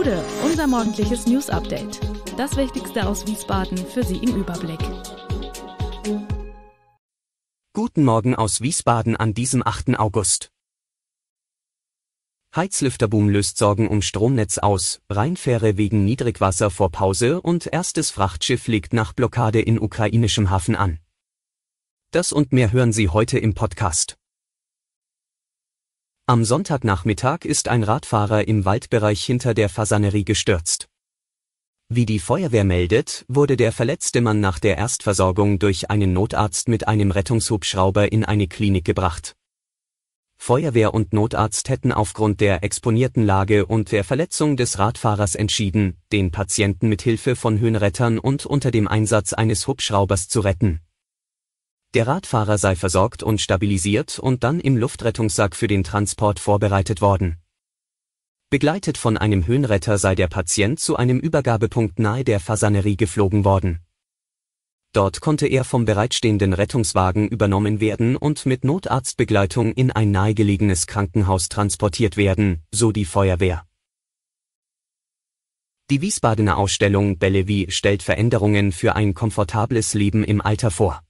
Gude, unser morgendliches News Update. Das Wichtigste aus Wiesbaden für Sie im Überblick. Guten Morgen aus Wiesbaden an diesem 8. August. Heizlüfterboom löst Sorgen um Stromnetz aus, Rheinfähre wegen Niedrigwasser vor Pause und erstes Frachtschiff legt nach Blockade in ukrainischem Hafen an. Das und mehr hören Sie heute im Podcast. Am Sonntagnachmittag ist ein Radfahrer im Waldbereich hinter der Fasanerie gestürzt. Wie die Feuerwehr meldet, wurde der verletzte Mann nach der Erstversorgung durch einen Notarzt mit einem Rettungshubschrauber in eine Klinik gebracht. Feuerwehr und Notarzt hätten aufgrund der exponierten Lage und der Verletzung des Radfahrers entschieden, den Patienten mit Hilfe von Höhenrettern und unter dem Einsatz eines Hubschraubers zu retten der Radfahrer sei versorgt und stabilisiert und dann im Luftrettungssack für den Transport vorbereitet worden. Begleitet von einem Höhenretter sei der Patient zu einem Übergabepunkt nahe der Fasanerie geflogen worden. Dort konnte er vom bereitstehenden Rettungswagen übernommen werden und mit Notarztbegleitung in ein nahegelegenes Krankenhaus transportiert werden, so die Feuerwehr. Die Wiesbadener Ausstellung Bellevue stellt Veränderungen für ein komfortables Leben im Alter vor.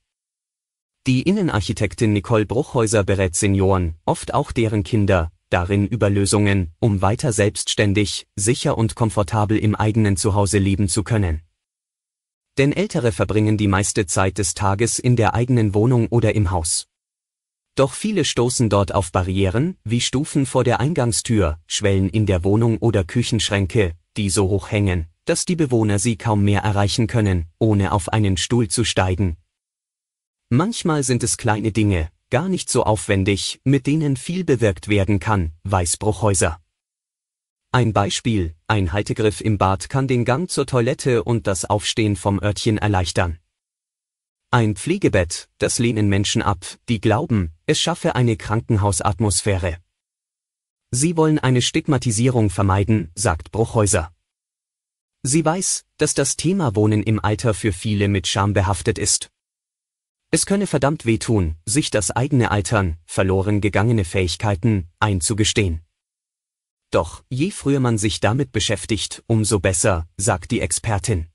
Die Innenarchitektin Nicole Bruchhäuser berät Senioren, oft auch deren Kinder, darin über Lösungen, um weiter selbstständig, sicher und komfortabel im eigenen Zuhause leben zu können. Denn Ältere verbringen die meiste Zeit des Tages in der eigenen Wohnung oder im Haus. Doch viele stoßen dort auf Barrieren, wie Stufen vor der Eingangstür, Schwellen in der Wohnung oder Küchenschränke, die so hoch hängen, dass die Bewohner sie kaum mehr erreichen können, ohne auf einen Stuhl zu steigen, Manchmal sind es kleine Dinge, gar nicht so aufwendig, mit denen viel bewirkt werden kann, weiß Bruchhäuser. Ein Beispiel, ein Haltegriff im Bad kann den Gang zur Toilette und das Aufstehen vom Örtchen erleichtern. Ein Pflegebett, das lehnen Menschen ab, die glauben, es schaffe eine Krankenhausatmosphäre. Sie wollen eine Stigmatisierung vermeiden, sagt Bruchhäuser. Sie weiß, dass das Thema Wohnen im Alter für viele mit Scham behaftet ist. Es könne verdammt wehtun, sich das eigene Altern, verloren gegangene Fähigkeiten, einzugestehen. Doch, je früher man sich damit beschäftigt, umso besser, sagt die Expertin.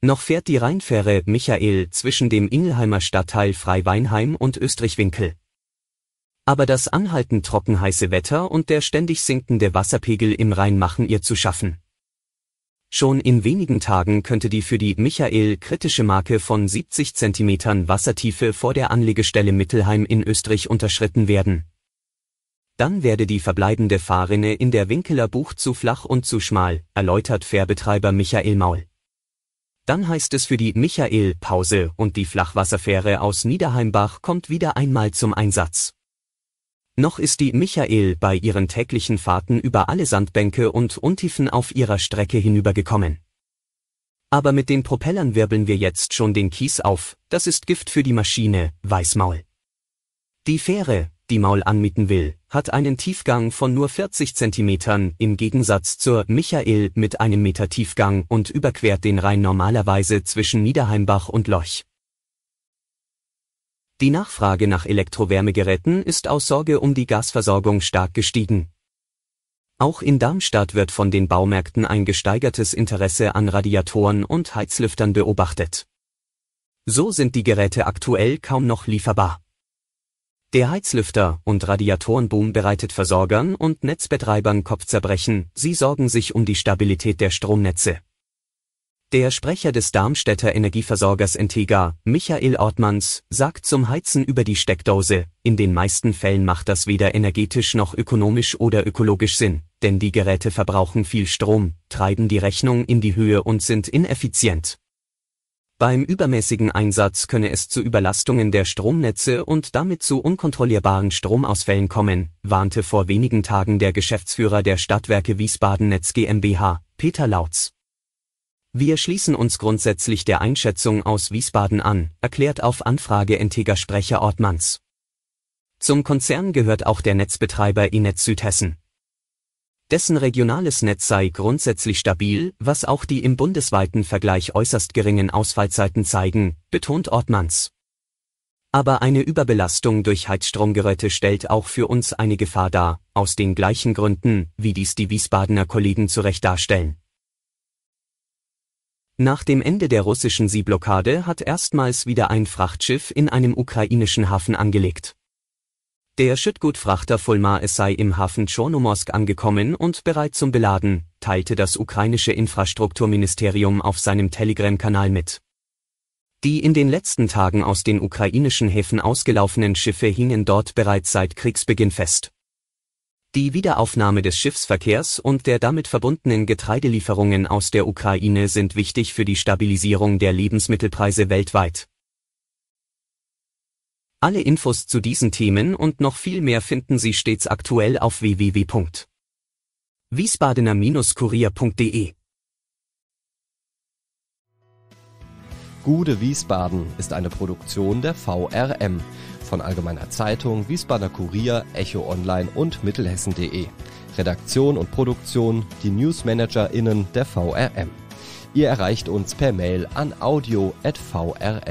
Noch fährt die Rheinfähre Michael zwischen dem Ingelheimer Stadtteil Freiweinheim und Österreichwinkel. Aber das anhaltend trockenheiße Wetter und der ständig sinkende Wasserpegel im Rhein machen ihr zu schaffen. Schon in wenigen Tagen könnte die für die Michael kritische Marke von 70 cm Wassertiefe vor der Anlegestelle Mittelheim in Österreich unterschritten werden. Dann werde die verbleibende Fahrrinne in der Winkeler Bucht zu flach und zu schmal, erläutert Fährbetreiber Michael Maul. Dann heißt es für die Michael Pause und die Flachwasserfähre aus Niederheimbach kommt wieder einmal zum Einsatz noch ist die Michael bei ihren täglichen Fahrten über alle Sandbänke und Untiefen auf ihrer Strecke hinübergekommen. Aber mit den Propellern wirbeln wir jetzt schon den Kies auf, das ist Gift für die Maschine, Weißmaul. Die Fähre, die Maul anmieten will, hat einen Tiefgang von nur 40 Zentimetern im Gegensatz zur Michael mit einem Meter Tiefgang und überquert den Rhein normalerweise zwischen Niederheimbach und Loch. Die Nachfrage nach Elektrowärmegeräten ist aus Sorge um die Gasversorgung stark gestiegen. Auch in Darmstadt wird von den Baumärkten ein gesteigertes Interesse an Radiatoren und Heizlüftern beobachtet. So sind die Geräte aktuell kaum noch lieferbar. Der Heizlüfter- und Radiatorenboom bereitet Versorgern und Netzbetreibern Kopfzerbrechen, sie sorgen sich um die Stabilität der Stromnetze. Der Sprecher des Darmstädter Energieversorgers Entega, Michael Ortmanns, sagt zum Heizen über die Steckdose, in den meisten Fällen macht das weder energetisch noch ökonomisch oder ökologisch Sinn, denn die Geräte verbrauchen viel Strom, treiben die Rechnung in die Höhe und sind ineffizient. Beim übermäßigen Einsatz könne es zu Überlastungen der Stromnetze und damit zu unkontrollierbaren Stromausfällen kommen, warnte vor wenigen Tagen der Geschäftsführer der Stadtwerke Wiesbaden Netz GmbH, Peter Lautz. Wir schließen uns grundsätzlich der Einschätzung aus Wiesbaden an, erklärt auf Anfrage Integer Sprecher Ortmanns. Zum Konzern gehört auch der Netzbetreiber Inet Südhessen. Dessen regionales Netz sei grundsätzlich stabil, was auch die im bundesweiten Vergleich äußerst geringen Ausfallzeiten zeigen, betont Ortmanns. Aber eine Überbelastung durch Heizstromgeräte stellt auch für uns eine Gefahr dar, aus den gleichen Gründen, wie dies die Wiesbadener Kollegen zu Recht darstellen. Nach dem Ende der russischen Seeblockade hat erstmals wieder ein Frachtschiff in einem ukrainischen Hafen angelegt. Der Schüttgutfrachter Fulmar es sei im Hafen Tschornomorsk angekommen und bereit zum Beladen, teilte das ukrainische Infrastrukturministerium auf seinem Telegram-Kanal mit. Die in den letzten Tagen aus den ukrainischen Häfen ausgelaufenen Schiffe hingen dort bereits seit Kriegsbeginn fest. Die Wiederaufnahme des Schiffsverkehrs und der damit verbundenen Getreidelieferungen aus der Ukraine sind wichtig für die Stabilisierung der Lebensmittelpreise weltweit. Alle Infos zu diesen Themen und noch viel mehr finden Sie stets aktuell auf www.wiesbadener-kurier.de. Gude Wiesbaden ist eine Produktion der VRM von Allgemeiner Zeitung, Wiesbadener Kurier, Echo Online und Mittelhessen.de. Redaktion und Produktion, die Newsmanagerinnen der VRM. Ihr erreicht uns per Mail an audio@vrm.de.